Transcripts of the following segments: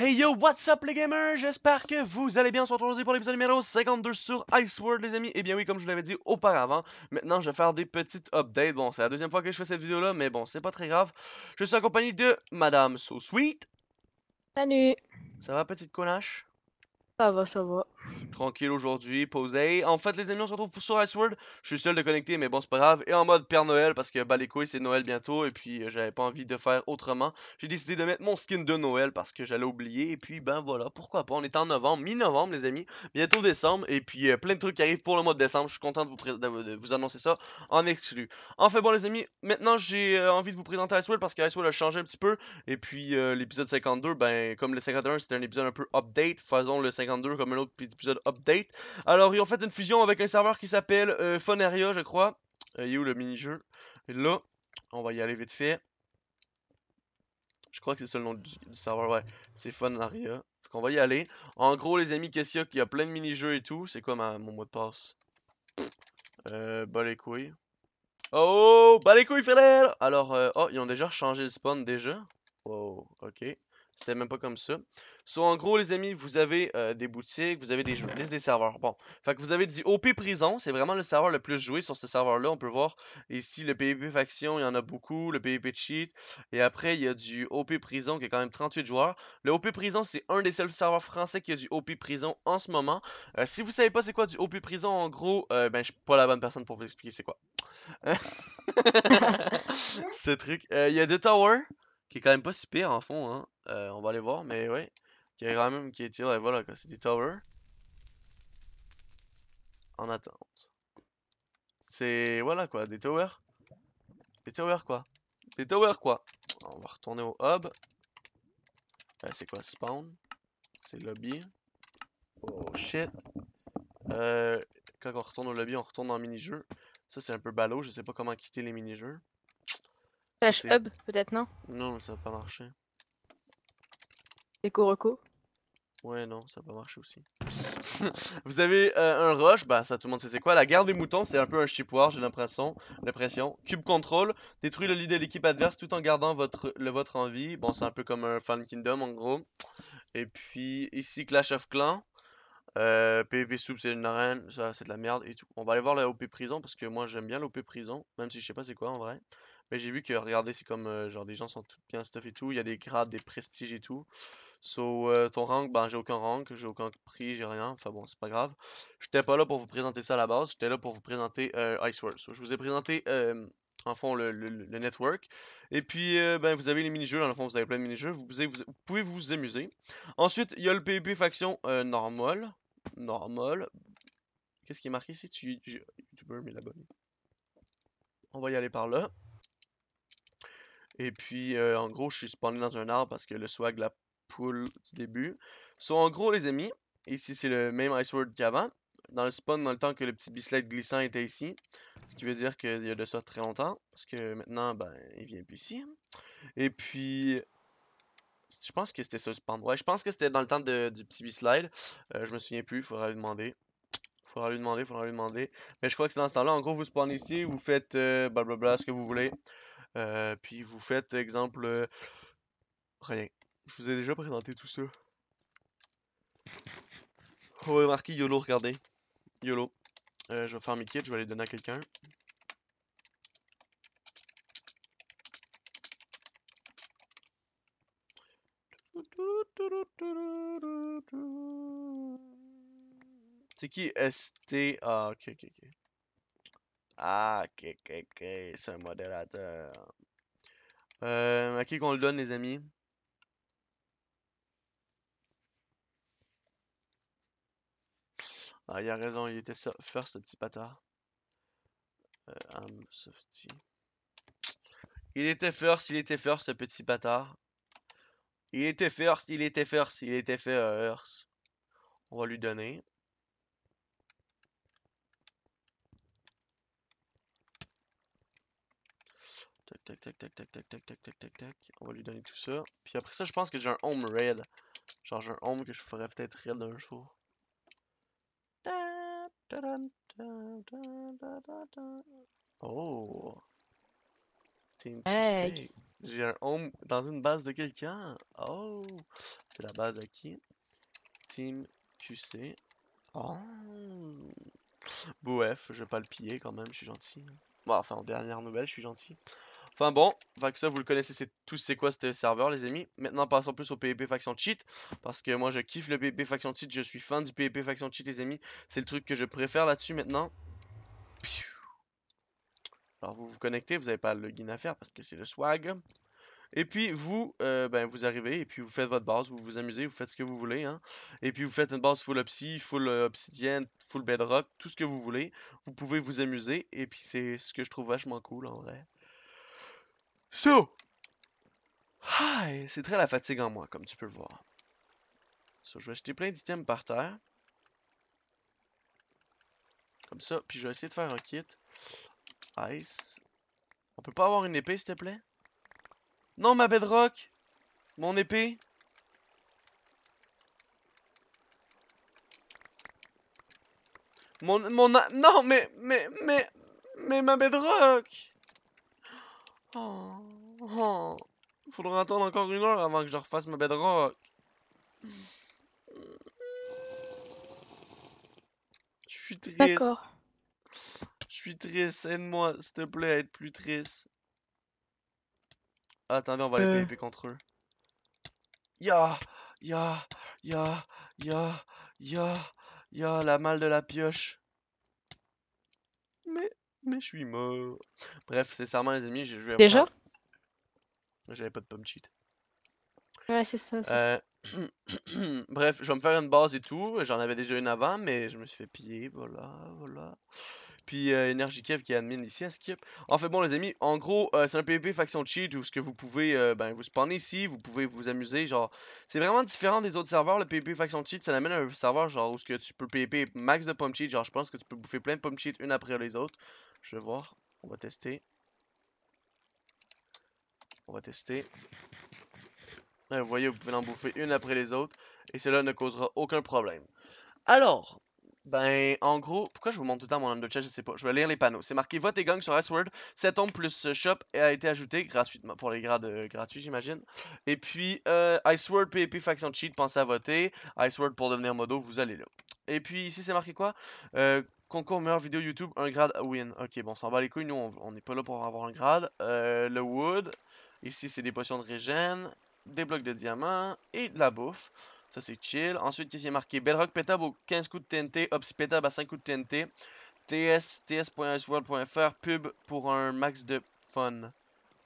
Hey yo, what's up les gamers? J'espère que vous allez bien. On se retrouve aujourd'hui pour l'épisode numéro 52 sur Ice World les amis. Et eh bien oui, comme je vous l'avais dit auparavant, maintenant je vais faire des petites updates. Bon, c'est la deuxième fois que je fais cette vidéo-là, mais bon, c'est pas très grave. Je suis accompagné de Madame So Sweet. Salut. Ça va, petite connache? Ça va, ça va tranquille aujourd'hui, posé. En fait, les amis, on se retrouve sur Iceworld. Je suis seul de connecter, mais bon, c'est pas grave. Et en mode Père Noël, parce que bah les couilles, c'est Noël bientôt. Et puis, euh, j'avais pas envie de faire autrement. J'ai décidé de mettre mon skin de Noël parce que j'allais oublier. Et puis, ben voilà, pourquoi pas. On est en novembre, mi-novembre, les amis. Bientôt décembre. Et puis, euh, plein de trucs qui arrivent pour le mois de décembre. Je suis content de vous, de vous annoncer ça en exclu. fait bon, les amis, maintenant, j'ai euh, envie de vous présenter Iceworld parce que Iceworld a changé un petit peu. Et puis, l'épisode 52, ben, comme le 51, c'était un épisode un peu update. Faisons le 52 comme un autre update. Alors, ils ont fait une fusion avec un serveur qui s'appelle euh, je crois. Euh, il est où le mini-jeu Là, on va y aller vite fait. Je crois que c'est ça le nom du, serveur, ouais. C'est Fonaria. Donc qu'on va y aller. En gros, les amis, qu'est-ce qu'il y a Il y a plein de mini-jeux et tout. C'est quoi ma, mon mot de passe Euh, bah les couilles. Oh, bah les couilles, frère Alors, euh, oh, ils ont déjà changé le spawn déjà. Wow, ok. C'était même pas comme ça. So, en gros, les amis, vous avez euh, des boutiques, vous avez des joueurs, des serveurs. Bon, fait que vous avez dit OP Prison, c'est vraiment le serveur le plus joué sur ce serveur-là. On peut voir ici le PvP Faction, il y en a beaucoup, le PvP Cheat. Et après, il y a du OP Prison qui est quand même 38 joueurs. Le OP Prison, c'est un des seuls serveurs français qui a du OP Prison en ce moment. Euh, si vous savez pas c'est quoi du OP Prison, en gros, euh, ben, je suis pas la bonne personne pour vous expliquer c'est quoi. ce truc. Il y a The Tower, qui est quand même pas si pire en fond, hein. Euh, on va aller voir, mais ouais. Qui est quand même qui est tiré, voilà c'est des towers. En attente. C'est, voilà quoi, des towers. Des towers quoi. Des towers quoi. on va retourner au hub. Euh, c'est quoi, spawn C'est lobby. Oh shit. Euh, quand on retourne au lobby, on retourne en mini-jeu. Ça, c'est un peu ballot. Je sais pas comment quitter les mini-jeux. Tâche hub, peut-être, non Non, ça va pas marcher. Eco-reco Ouais, non, ça va marcher aussi. vous avez euh, un rush, bah ça tout le monde sait c'est quoi. La guerre des moutons, c'est un peu un war j'ai l'impression. L'impression. Cube control détruit le leader de l'équipe adverse tout en gardant votre, le votre envie. Bon, c'est un peu comme un Fan Kingdom en gros. Et puis ici, Clash of Clans. Euh, PvP Soup, c'est une arène, ça c'est de la merde et tout. On va aller voir la OP prison parce que moi j'aime bien l'OP prison, même si je sais pas c'est quoi en vrai. Mais j'ai vu que, regardez, c'est comme euh, genre des gens sont tout bien stuff et tout. Il y a des grades, des prestiges et tout. So, euh, ton rank, ben j'ai aucun rank, j'ai aucun prix, j'ai rien. Enfin bon, c'est pas grave. J'étais pas là pour vous présenter ça à la base, j'étais là pour vous présenter Ice euh, Iceworld. je vous ai présenté en fond le, network. Et puis, euh, ben, vous avez les mini-jeux, dans le fond, vous avez plein de mini-jeux, vous, pouvez vous amuser. Ensuite, il y a le PvP faction normal. Normal. Qu'est-ce qui est marqué ici tu, mais l'abonné. On va y aller par là. Et puis, en gros, je suis spawné dans un arbre parce que le swag la pour du début. So, en gros, les amis, ici, c'est le même Ice World qu'avant. Dans le spawn, dans le temps que le petit B-slide glissant était ici. Ce qui veut dire qu'il y a de ça très longtemps. Parce que maintenant, ben, il vient plus ici. Et puis, je pense que c'était ça le spawn. Ouais, je pense que c'était dans le temps du petit slide. Euh, je me souviens plus, il faudra lui demander. Faudra lui demander, faudra lui demander. Mais je crois que c'est dans ce temps-là. En gros, vous spawn ici, vous faites euh, blablabla ce que vous voulez. Euh, puis vous faites, exemple, euh, rien. Je vous ai déjà présenté tout ça. Oh remarque YOLO, regardez. YOLO. Euh, je vais faire mes kits, je vais les donner à quelqu'un. C'est qui ST? Ah, ok, ok, ok. Ah, ok, ok, ok. C'est un modérateur. Euh, à qui qu'on le donne, les amis? Ah, il a raison, il était first ce petit bâtard. Euh, softy. Il était first, il était first, ce petit bâtard. Il était first, il était first, il était first. On va lui donner. Tac, tac, tac, tac, tac, tac, tac, tac, tac, tac, On va lui donner tout ça. Puis après ça, je pense que j'ai un home raid. Genre, j'ai un home que je ferais peut-être raid un jour. Oh! Team QC J'ai un home dans une base de quelqu'un. Oh! C'est la base à qui? Team QC. Oh! Bouef, je vais pas le piller quand même, je suis gentil. Bon, enfin, en dernière nouvelle, je suis gentil. Enfin bon, Faxon, ça vous le connaissez c'est tous c'est quoi ce serveur les amis. Maintenant passons plus au PvP faction cheat parce que moi je kiffe le PvP faction cheat, je suis fan du PvP faction cheat les amis, c'est le truc que je préfère là-dessus maintenant. Alors vous vous connectez, vous n'avez pas le login à faire parce que c'est le swag. Et puis vous, euh, ben, vous arrivez et puis vous faites votre base, vous vous amusez, vous faites ce que vous voulez. Hein. Et puis vous faites une base full obsidienne, full euh, Obsidian, full Bedrock, tout ce que vous voulez. Vous pouvez vous amuser et puis c'est ce que je trouve vachement cool en vrai. So, hi, c'est très la fatigue en moi, comme tu peux le voir. So, je vais acheter plein d'items par terre. Comme ça, puis je vais essayer de faire un kit. Ice. On peut pas avoir une épée, s'il te plaît? Non, ma bedrock! Mon épée! Mon, mon... Non, mais... Mais... Mais... Mais ma bedrock! Oh, oh. Faudra attendre encore une heure avant que je refasse ma bedrock. Je suis triste. Je suis triste. Aide-moi, s'il te plaît, à être plus triste. Ah, attendez, on va les euh. contre eux. Ya, ya, ya, ya, ya, ya, la malle de la pioche. Mais je suis mort. Bref, sincèrement, les amis, j'ai joué à. Déjà J'avais pas de pomme cheat. Ouais, c'est ça, ça. Euh, bref, je vais me faire une base et tout. J'en avais déjà une avant, mais je me suis fait piller. Voilà, voilà. Puis euh, Energy Kev qui admin ici à skip. En fait, bon, les amis, en gros, euh, c'est un PvP faction cheat où ce que vous pouvez euh, ben, vous spawner ici, vous pouvez vous amuser. Genre, c'est vraiment différent des autres serveurs. Le PvP faction cheat, ça l'amène un serveur genre où ce que tu peux PvP max de pump cheat. Genre, je pense que tu peux bouffer plein de pump cheat une après les autres. Je vais voir. On va tester. On va tester. vous voyez, vous pouvez en bouffer une après les autres. Et cela ne causera aucun problème. Alors, ben, en gros, pourquoi je vous montre tout le temps mon nom de chat, je sais pas. Je vais lire les panneaux. C'est marqué Vote et gang sur Iceworld. Cet homme plus shop a été ajouté gratuitement pour les grades euh, gratuits, j'imagine. Et puis, euh, World, PvP Faction Cheat, pensez à voter. world pour devenir modo, vous allez là. Et puis, ici, c'est marqué quoi euh, Concours meilleure vidéo YouTube, un grade win. Ok, bon, on s'en bat les couilles, nous, on n'est pas là pour avoir un grade. Euh, le wood. Ici, c'est des potions de régène, des blocs de diamants et de la bouffe. Ça, c'est chill. Ensuite, qu'est-ce qui est marqué? Bedrock pétable au 15 coups de TNT. Ops Petab à 5 coups de TNT. TS, pub pour un max de fun.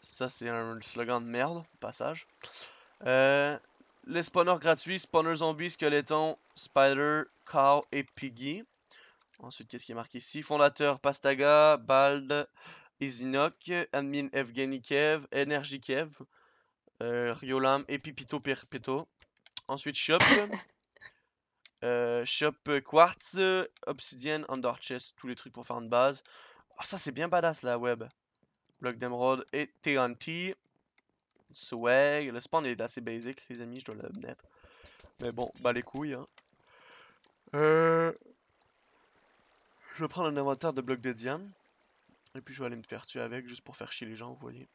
Ça, c'est un slogan de merde, passage. Euh, les spawners gratuits, spawner zombie, squelettons, spider, cow et piggy. Ensuite, qu'est-ce qui est marqué ici? Fondateur Pastaga, Bald, Isinok, admin Evgenikev, Kev, euh, Riolam et Pipito Pirpito. Ensuite, shop. euh, shop quartz, obsidienne, under chest, tous les trucs pour faire une base. Oh, ça, c'est bien badass, la web. Bloc d'émeraude et TNT. Swag. Le spawn est assez basic, les amis, je dois mettre. Mais bon, bah les couilles, hein. Euh, je vais prendre un inventaire de blocs de diane. Et puis je vais aller me faire tuer avec, juste pour faire chier les gens, vous voyez.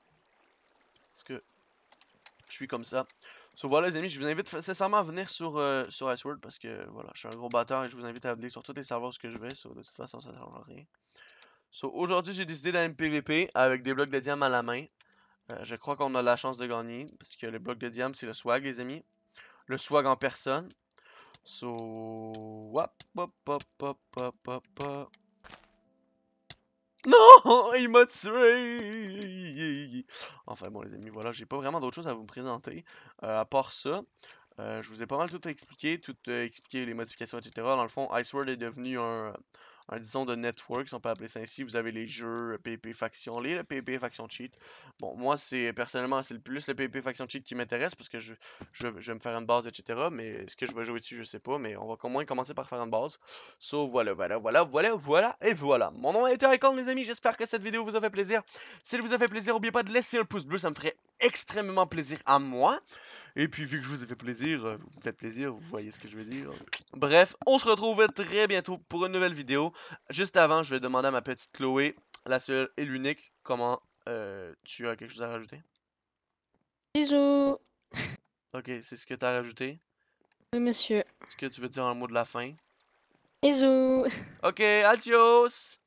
Parce que je suis comme ça. So voilà les amis, je vous invite sincèrement à venir sur, euh, sur Iceworld parce que voilà, je suis un gros batteur et je vous invite à venir sur tous les serveurs ce que je vais, so de toute façon ça ne à rien. So aujourd'hui j'ai décidé d'aller PVP avec des blocs de diam' à la main. Euh, je crois qu'on a la chance de gagner parce que les blocs de diam' c'est le swag les amis. Le swag en personne. So... non! Il m'a tué! Enfin bon les amis, voilà, j'ai pas vraiment d'autre chose à vous présenter. Euh, à part ça, euh, je vous ai pas mal tout expliqué, tout euh, expliqué les modifications, etc. Dans le fond, Iceworld est devenu un, disons de Networks si on peut appeler ça ainsi. Vous avez les jeux PvP euh, Faction les le PvP Faction Cheat. Bon, moi, c'est personnellement, c'est le plus le PvP Faction Cheat qui m'intéresse parce que je, vais me faire une base, etc. Mais ce que je vais jouer dessus, je sais pas. Mais on va au moins commencer par faire une base. So, voilà, voilà, voilà, voilà, voilà, et voilà. Mon nom est été Icon, les amis. J'espère que cette vidéo vous a fait plaisir. Si elle vous a fait plaisir, n'oubliez pas de laisser un pouce bleu, ça me ferait extrêmement plaisir à moi. Et puis, vu que je vous ai fait plaisir, euh, vous me faites plaisir, vous voyez ce que je veux dire. Bref, on se retrouve très bientôt pour une nouvelle vidéo. Juste avant, je vais demander à ma petite Chloé, la seule et l'unique, comment euh, tu as quelque chose à rajouter. Bisous. Ok, c'est ce que tu as rajouté. Oui, monsieur. Est-ce que tu veux dire un mot de la fin? Bisous. Ok, adios.